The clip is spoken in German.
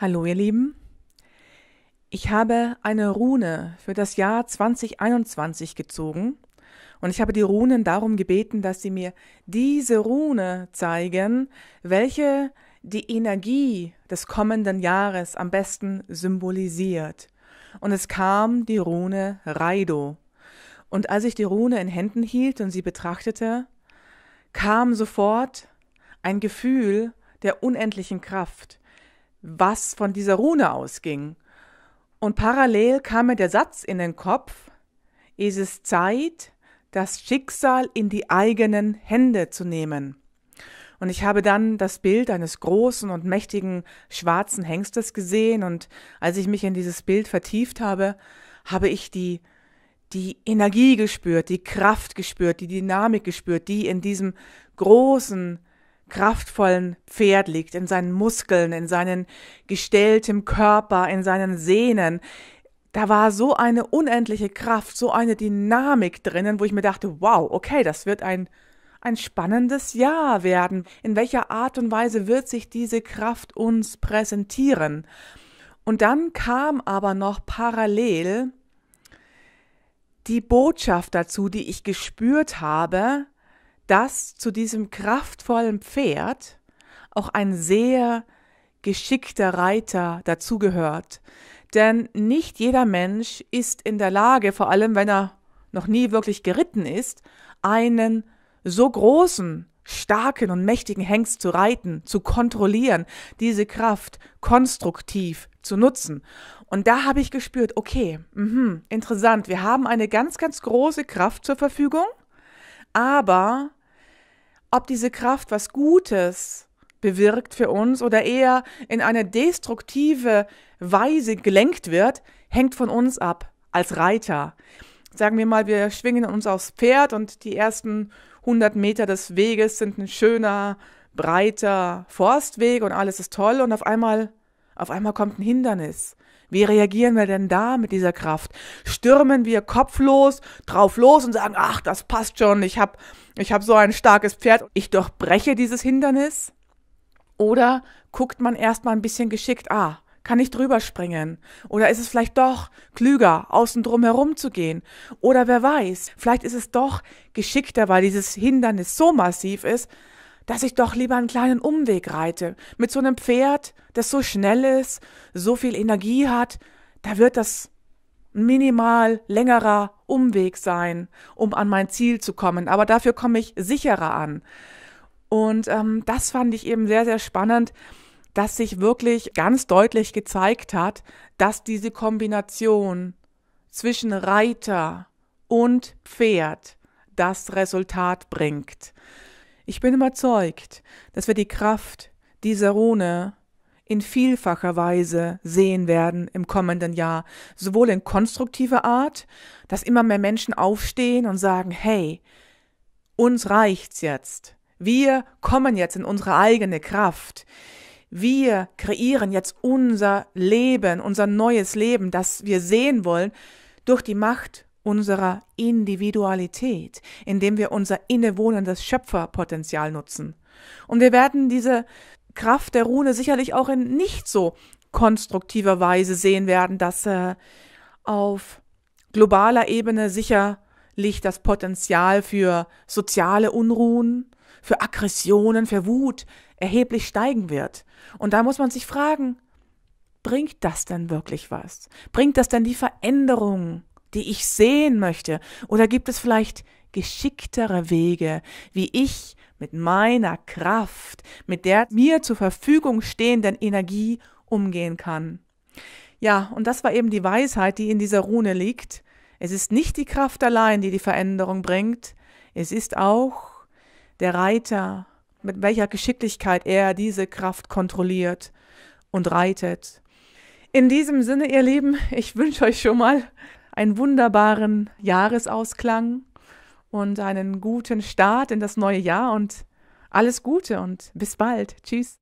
Hallo ihr Lieben. Ich habe eine Rune für das Jahr 2021 gezogen und ich habe die Runen darum gebeten, dass sie mir diese Rune zeigen, welche die Energie des kommenden Jahres am besten symbolisiert. Und es kam die Rune Raido. Und als ich die Rune in Händen hielt und sie betrachtete, kam sofort ein Gefühl der unendlichen Kraft was von dieser Rune ausging. Und parallel kam mir der Satz in den Kopf, es ist Zeit, das Schicksal in die eigenen Hände zu nehmen. Und ich habe dann das Bild eines großen und mächtigen schwarzen Hengstes gesehen, und als ich mich in dieses Bild vertieft habe, habe ich die, die Energie gespürt, die Kraft gespürt, die Dynamik gespürt, die in diesem großen, kraftvollen Pferd liegt, in seinen Muskeln, in seinen gestelltem Körper, in seinen Sehnen. Da war so eine unendliche Kraft, so eine Dynamik drinnen, wo ich mir dachte, wow, okay, das wird ein ein spannendes Jahr werden. In welcher Art und Weise wird sich diese Kraft uns präsentieren? Und dann kam aber noch parallel die Botschaft dazu, die ich gespürt habe, dass zu diesem kraftvollen Pferd auch ein sehr geschickter Reiter dazugehört. Denn nicht jeder Mensch ist in der Lage, vor allem wenn er noch nie wirklich geritten ist, einen so großen, starken und mächtigen Hengst zu reiten, zu kontrollieren, diese Kraft konstruktiv zu nutzen. Und da habe ich gespürt, okay, mh, interessant, wir haben eine ganz, ganz große Kraft zur Verfügung, aber ob diese Kraft was Gutes bewirkt für uns oder eher in eine destruktive Weise gelenkt wird, hängt von uns ab als Reiter. Sagen wir mal, wir schwingen uns aufs Pferd und die ersten 100 Meter des Weges sind ein schöner, breiter Forstweg und alles ist toll und auf einmal, auf einmal kommt ein Hindernis. Wie reagieren wir denn da mit dieser Kraft? Stürmen wir kopflos drauf los und sagen, ach, das passt schon, ich habe ich hab so ein starkes Pferd, ich durchbreche dieses Hindernis? Oder guckt man erstmal ein bisschen geschickt, ah, kann ich drüber springen? Oder ist es vielleicht doch klüger, außen drum herum zu gehen? Oder wer weiß, vielleicht ist es doch geschickter, weil dieses Hindernis so massiv ist, dass ich doch lieber einen kleinen Umweg reite. Mit so einem Pferd, das so schnell ist, so viel Energie hat, da wird das minimal längerer Umweg sein, um an mein Ziel zu kommen. Aber dafür komme ich sicherer an. Und ähm, das fand ich eben sehr, sehr spannend, dass sich wirklich ganz deutlich gezeigt hat, dass diese Kombination zwischen Reiter und Pferd das Resultat bringt. Ich bin überzeugt, dass wir die Kraft dieser Rune in vielfacher Weise sehen werden im kommenden Jahr. Sowohl in konstruktiver Art, dass immer mehr Menschen aufstehen und sagen, hey, uns reicht's jetzt. Wir kommen jetzt in unsere eigene Kraft. Wir kreieren jetzt unser Leben, unser neues Leben, das wir sehen wollen, durch die Macht unserer Individualität, indem wir unser innewohnendes Schöpferpotenzial nutzen. Und wir werden diese Kraft der Rune sicherlich auch in nicht so konstruktiver Weise sehen werden, dass äh, auf globaler Ebene sicherlich das Potenzial für soziale Unruhen, für Aggressionen, für Wut erheblich steigen wird. Und da muss man sich fragen, bringt das denn wirklich was? Bringt das denn die Veränderung, die ich sehen möchte? Oder gibt es vielleicht geschicktere Wege, wie ich mit meiner Kraft, mit der mir zur Verfügung stehenden Energie umgehen kann? Ja, und das war eben die Weisheit, die in dieser Rune liegt. Es ist nicht die Kraft allein, die die Veränderung bringt, es ist auch der Reiter, mit welcher Geschicklichkeit er diese Kraft kontrolliert und reitet. In diesem Sinne, ihr Lieben, ich wünsche euch schon mal einen wunderbaren Jahresausklang und einen guten Start in das neue Jahr und alles Gute und bis bald. Tschüss.